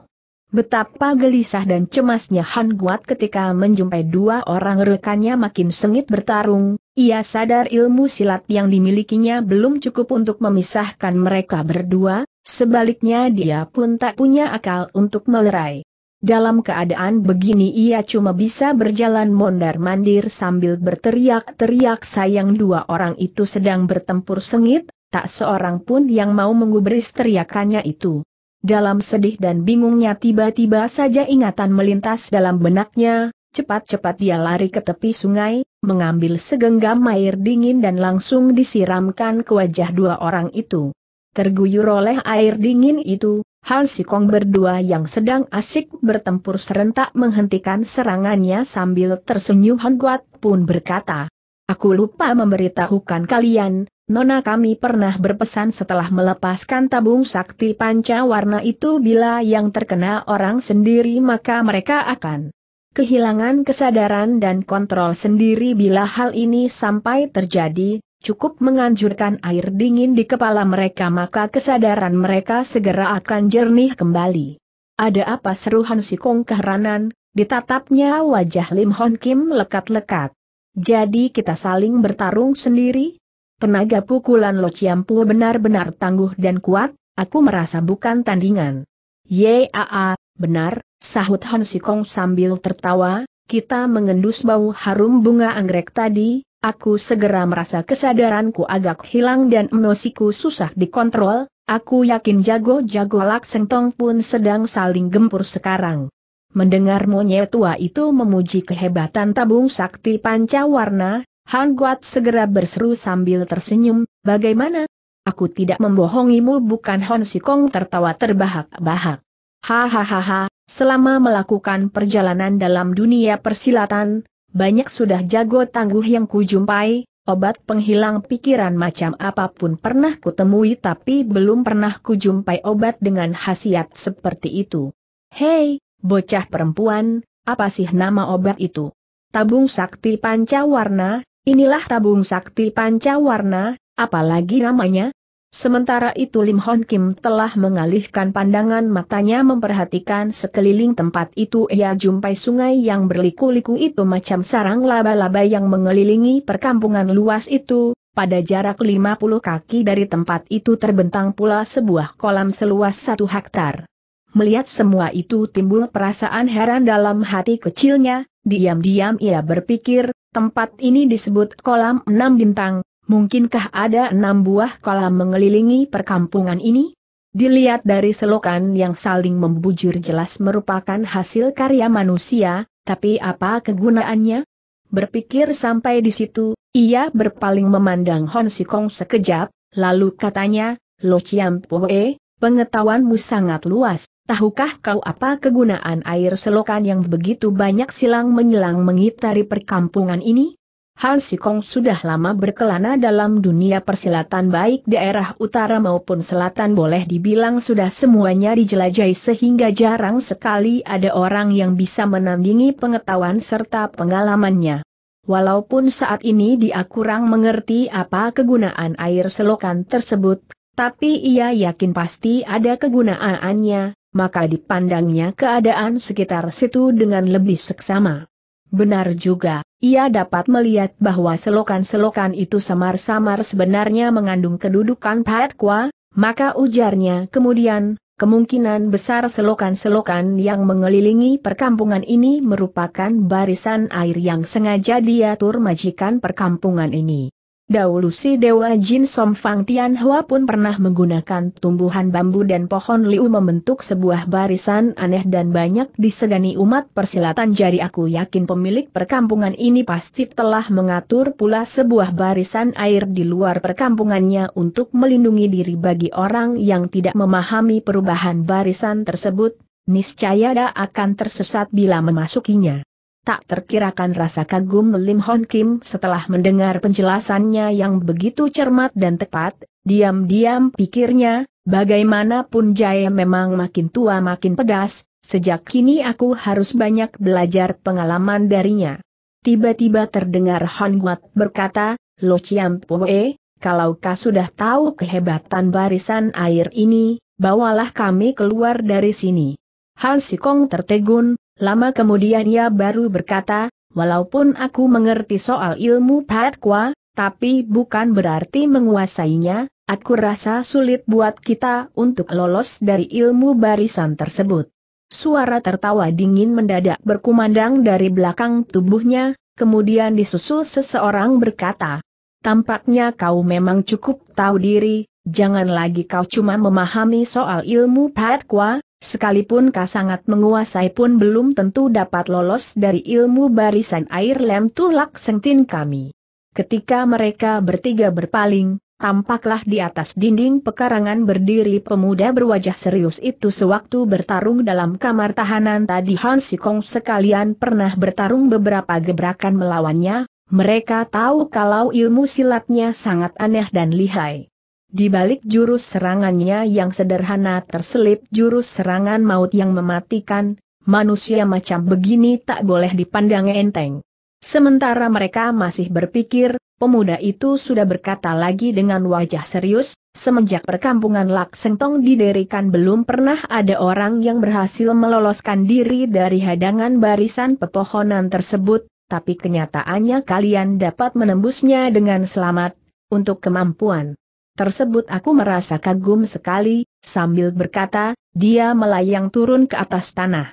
Speaker 1: Betapa gelisah dan cemasnya Han Guat ketika menjumpai dua orang rekannya makin sengit bertarung, ia sadar ilmu silat yang dimilikinya belum cukup untuk memisahkan mereka berdua, sebaliknya dia pun tak punya akal untuk melerai. Dalam keadaan begini ia cuma bisa berjalan mondar-mandir sambil berteriak-teriak sayang dua orang itu sedang bertempur sengit, tak seorang pun yang mau menggubris teriakannya itu. Dalam sedih dan bingungnya tiba-tiba saja ingatan melintas dalam benaknya, cepat-cepat dia lari ke tepi sungai, mengambil segenggam air dingin dan langsung disiramkan ke wajah dua orang itu. Terguyur oleh air dingin itu, Hal Si Kong berdua yang sedang asik bertempur serentak menghentikan serangannya sambil tersenyum Han Guat pun berkata, Aku lupa memberitahukan kalian, Nona kami pernah berpesan setelah melepaskan tabung sakti panca warna itu bila yang terkena orang sendiri maka mereka akan kehilangan kesadaran dan kontrol sendiri bila hal ini sampai terjadi, cukup menganjurkan air dingin di kepala mereka maka kesadaran mereka segera akan jernih kembali. Ada apa seruhan si Kong keheranan, ditatapnya wajah Lim Hon Kim lekat-lekat. Jadi kita saling bertarung sendiri? Penaga pukulan Lo Chiampu benar-benar tangguh dan kuat, aku merasa bukan tandingan. Yaa, benar, sahut Han Sikong sambil tertawa, kita mengendus bau harum bunga anggrek tadi, Aku segera merasa kesadaranku agak hilang dan emosiku susah dikontrol, aku yakin jago-jago Laksentong pun sedang saling gempur sekarang. Mendengar monyet tua itu memuji kehebatan tabung sakti panca warna, Han Guat segera berseru sambil tersenyum, bagaimana? Aku tidak membohongimu bukan Hon Sikong tertawa terbahak-bahak. Hahaha, selama melakukan perjalanan dalam dunia persilatan, banyak sudah jago tangguh yang kujumpai, obat penghilang pikiran macam apapun pernah kutemui tapi belum pernah kujumpai obat dengan khasiat seperti itu. Hei, bocah perempuan, apa sih nama obat itu? Tabung Sakti Pancawarna, inilah tabung Sakti Pancawarna, apalagi namanya? Sementara itu Lim Hon Kim telah mengalihkan pandangan matanya memperhatikan sekeliling tempat itu ia jumpai sungai yang berliku-liku itu macam sarang laba-laba yang mengelilingi perkampungan luas itu, pada jarak 50 kaki dari tempat itu terbentang pula sebuah kolam seluas satu hektar. Melihat semua itu timbul perasaan heran dalam hati kecilnya, diam-diam ia berpikir, tempat ini disebut kolam enam bintang, Mungkinkah ada enam buah kolam mengelilingi perkampungan ini? Dilihat dari selokan yang saling membujur jelas merupakan hasil karya manusia, tapi apa kegunaannya? Berpikir sampai di situ, ia berpaling memandang Hon Sikong sekejap, lalu katanya, Lo Chiam Poe, pengetahuanmu sangat luas, tahukah kau apa kegunaan air selokan yang begitu banyak silang menyilang mengitari perkampungan ini? Han Sikong sudah lama berkelana dalam dunia persilatan baik daerah utara maupun selatan boleh dibilang sudah semuanya dijelajahi sehingga jarang sekali ada orang yang bisa menandingi pengetahuan serta pengalamannya. Walaupun saat ini dia kurang mengerti apa kegunaan air selokan tersebut, tapi ia yakin pasti ada kegunaannya, maka dipandangnya keadaan sekitar situ dengan lebih seksama. Benar juga, ia dapat melihat bahwa selokan-selokan itu samar-samar sebenarnya mengandung kedudukan Patkwa, maka ujarnya kemudian, kemungkinan besar selokan-selokan yang mengelilingi perkampungan ini merupakan barisan air yang sengaja diatur majikan perkampungan ini. Dahulu si Dewa Jin Som Fang Tian Hua pun pernah menggunakan tumbuhan bambu dan pohon liu membentuk sebuah barisan aneh dan banyak disegani umat persilatan jari aku yakin pemilik perkampungan ini pasti telah mengatur pula sebuah barisan air di luar perkampungannya untuk melindungi diri bagi orang yang tidak memahami perubahan barisan tersebut, niscaya dia akan tersesat bila memasukinya. Tak terkirakan rasa kagum Lim Hon Kim setelah mendengar penjelasannya yang begitu cermat dan tepat, diam-diam pikirnya, bagaimanapun Jaya memang makin tua makin pedas, sejak kini aku harus banyak belajar pengalaman darinya. Tiba-tiba terdengar Hon Guat berkata, Lo Chiam Poe, kalau kau sudah tahu kehebatan barisan air ini, bawalah kami keluar dari sini. Han Sikong tertegun, Lama kemudian ia baru berkata, walaupun aku mengerti soal ilmu Patqua, tapi bukan berarti menguasainya, aku rasa sulit buat kita untuk lolos dari ilmu barisan tersebut. Suara tertawa dingin mendadak berkumandang dari belakang tubuhnya, kemudian disusul seseorang berkata, Tampaknya kau memang cukup tahu diri, jangan lagi kau cuma memahami soal ilmu Kwa, sekalipun kau sangat menguasai pun belum tentu dapat lolos dari ilmu barisan air lem tulak sentin kami. Ketika mereka bertiga berpaling, tampaklah di atas dinding pekarangan berdiri pemuda berwajah serius itu sewaktu bertarung dalam kamar tahanan tadi Hansi Kong sekalian pernah bertarung beberapa gebrakan melawannya, mereka tahu kalau ilmu silatnya sangat aneh dan lihai. Di balik jurus serangannya yang sederhana terselip jurus serangan maut yang mematikan, manusia macam begini tak boleh dipandang enteng. Sementara mereka masih berpikir, pemuda itu sudah berkata lagi dengan wajah serius, semenjak perkampungan Laksentong didirikan belum pernah ada orang yang berhasil meloloskan diri dari hadangan barisan pepohonan tersebut, tapi kenyataannya kalian dapat menembusnya dengan selamat, untuk kemampuan tersebut aku merasa kagum sekali, sambil berkata, dia melayang turun ke atas tanah.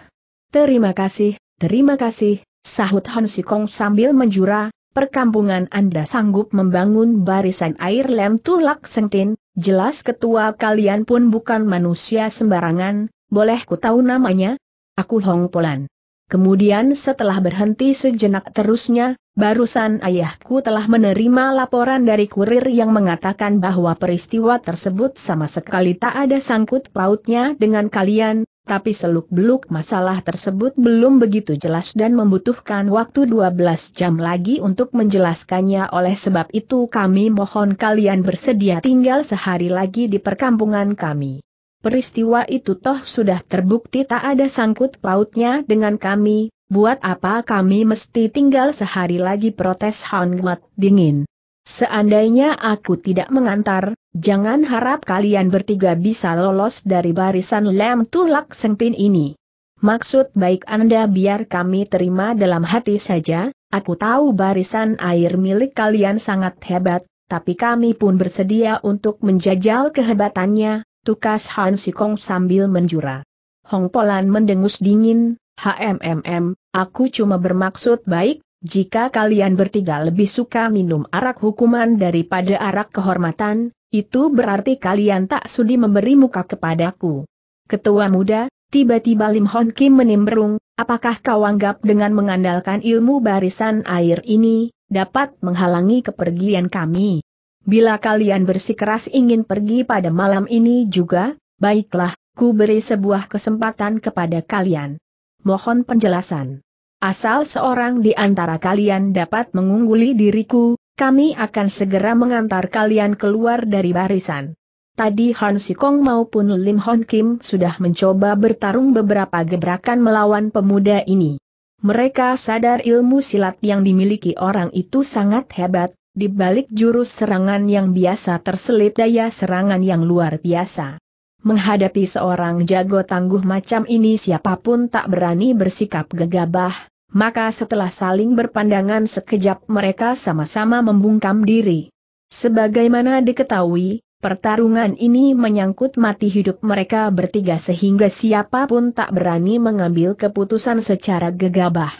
Speaker 1: Terima kasih, terima kasih, sahut Han Sikong sambil menjura, perkampungan Anda sanggup membangun barisan air lem tulak sentin, jelas ketua kalian pun bukan manusia sembarangan, boleh ku tahu namanya? Aku Hong Polan. Kemudian setelah berhenti sejenak terusnya, Barusan ayahku telah menerima laporan dari kurir yang mengatakan bahwa peristiwa tersebut sama sekali tak ada sangkut pautnya dengan kalian, tapi seluk-beluk masalah tersebut belum begitu jelas dan membutuhkan waktu 12 jam lagi untuk menjelaskannya oleh sebab itu kami mohon kalian bersedia tinggal sehari lagi di perkampungan kami. Peristiwa itu toh sudah terbukti tak ada sangkut pautnya dengan kami, Buat apa kami mesti tinggal sehari lagi protes Han Guat dingin. Seandainya aku tidak mengantar, jangan harap kalian bertiga bisa lolos dari barisan lem tulak sengtin ini. Maksud baik Anda biar kami terima dalam hati saja, aku tahu barisan air milik kalian sangat hebat, tapi kami pun bersedia untuk menjajal kehebatannya, tukas Han Sikong sambil menjura. Hong Polan mendengus dingin, HMMM, aku cuma bermaksud baik, jika kalian bertiga lebih suka minum arak hukuman daripada arak kehormatan, itu berarti kalian tak sudi memberi muka kepadaku. Ketua muda, tiba-tiba Lim Hon Kim menimbrung, apakah kau anggap dengan mengandalkan ilmu barisan air ini, dapat menghalangi kepergian kami? Bila kalian bersikeras ingin pergi pada malam ini juga, baiklah, ku beri sebuah kesempatan kepada kalian mohon penjelasan. Asal seorang di antara kalian dapat mengungguli diriku, kami akan segera mengantar kalian keluar dari barisan. Tadi Han Sikong maupun Lim Hon Kim sudah mencoba bertarung beberapa gebrakan melawan pemuda ini. Mereka sadar ilmu silat yang dimiliki orang itu sangat hebat, di balik jurus serangan yang biasa terselip daya serangan yang luar biasa. Menghadapi seorang jago tangguh macam ini siapapun tak berani bersikap gegabah, maka setelah saling berpandangan sekejap mereka sama-sama membungkam diri. Sebagaimana diketahui, pertarungan ini menyangkut mati hidup mereka bertiga sehingga siapapun tak berani mengambil keputusan secara gegabah.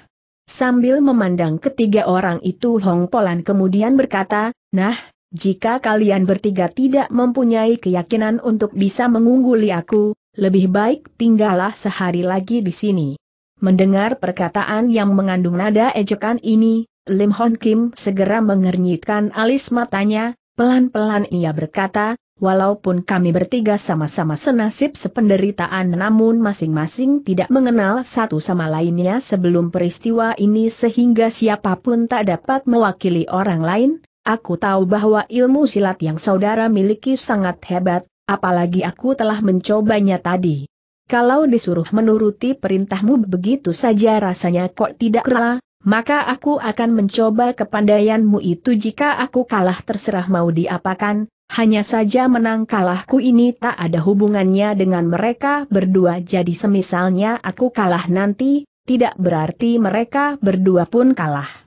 Speaker 1: Sambil memandang ketiga orang itu Hong Polan kemudian berkata, Nah, jika kalian bertiga tidak mempunyai keyakinan untuk bisa mengungguli aku, lebih baik tinggallah sehari lagi di sini. Mendengar perkataan yang mengandung nada ejekan ini, Lim Hon Kim segera mengernyitkan alis matanya, pelan-pelan ia berkata, walaupun kami bertiga sama-sama senasib sependeritaan namun masing-masing tidak mengenal satu sama lainnya sebelum peristiwa ini sehingga siapapun tak dapat mewakili orang lain, Aku tahu bahwa ilmu silat yang saudara miliki sangat hebat, apalagi aku telah mencobanya tadi. Kalau disuruh menuruti perintahmu begitu saja rasanya kok tidak rela, maka aku akan mencoba kepandaianmu itu jika aku kalah terserah mau diapakan, hanya saja menang kalahku ini tak ada hubungannya dengan mereka berdua jadi semisalnya aku kalah nanti, tidak berarti mereka berdua pun kalah.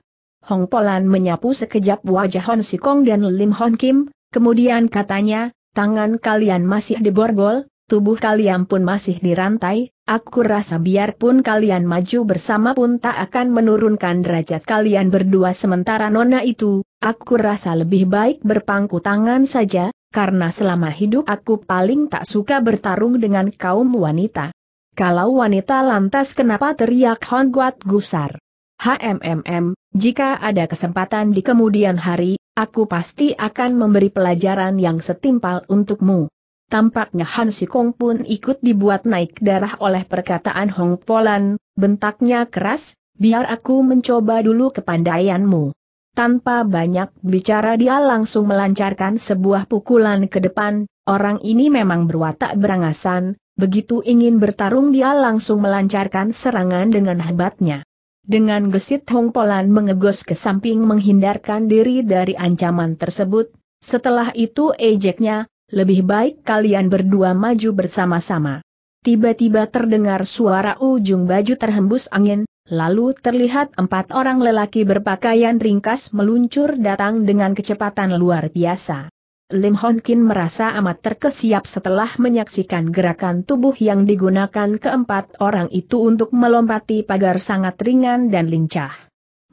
Speaker 1: Hong Polan menyapu sekejap wajah Hon Sikong dan Lim Hon Kim, kemudian katanya, tangan kalian masih diborgol, tubuh kalian pun masih dirantai, aku rasa biarpun kalian maju bersama pun tak akan menurunkan derajat kalian berdua sementara nona itu, aku rasa lebih baik berpangku tangan saja, karena selama hidup aku paling tak suka bertarung dengan kaum wanita. Kalau wanita lantas kenapa teriak Hon Guat Gusar? HMMM, jika ada kesempatan di kemudian hari, aku pasti akan memberi pelajaran yang setimpal untukmu. Tampaknya Han Sikong pun ikut dibuat naik darah oleh perkataan Hong Polan, bentaknya keras, biar aku mencoba dulu kepandaianmu. Tanpa banyak bicara dia langsung melancarkan sebuah pukulan ke depan, orang ini memang berwatak berangasan, begitu ingin bertarung dia langsung melancarkan serangan dengan hebatnya. Dengan gesit Hong Polan mengegos ke samping menghindarkan diri dari ancaman tersebut, setelah itu ejeknya, lebih baik kalian berdua maju bersama-sama. Tiba-tiba terdengar suara ujung baju terhembus angin, lalu terlihat empat orang lelaki berpakaian ringkas meluncur datang dengan kecepatan luar biasa. Lim Hon Kin merasa amat terkesiap setelah menyaksikan gerakan tubuh yang digunakan keempat orang itu untuk melompati pagar sangat ringan dan lincah.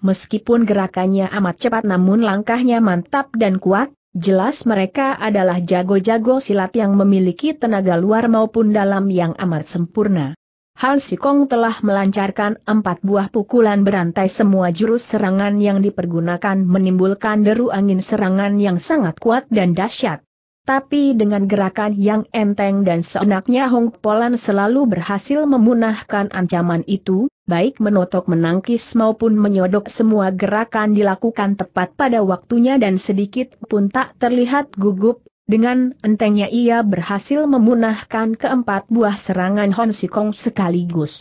Speaker 1: Meskipun gerakannya amat cepat namun langkahnya mantap dan kuat, jelas mereka adalah jago-jago silat yang memiliki tenaga luar maupun dalam yang amat sempurna. Han Sikong telah melancarkan empat buah pukulan berantai semua jurus serangan yang dipergunakan menimbulkan deru angin serangan yang sangat kuat dan dahsyat. Tapi dengan gerakan yang enteng dan seenaknya Hong Polan selalu berhasil memunahkan ancaman itu, baik menotok menangkis maupun menyodok semua gerakan dilakukan tepat pada waktunya dan sedikit pun tak terlihat gugup, dengan entengnya ia berhasil memunahkan keempat buah serangan Hon Sikong sekaligus.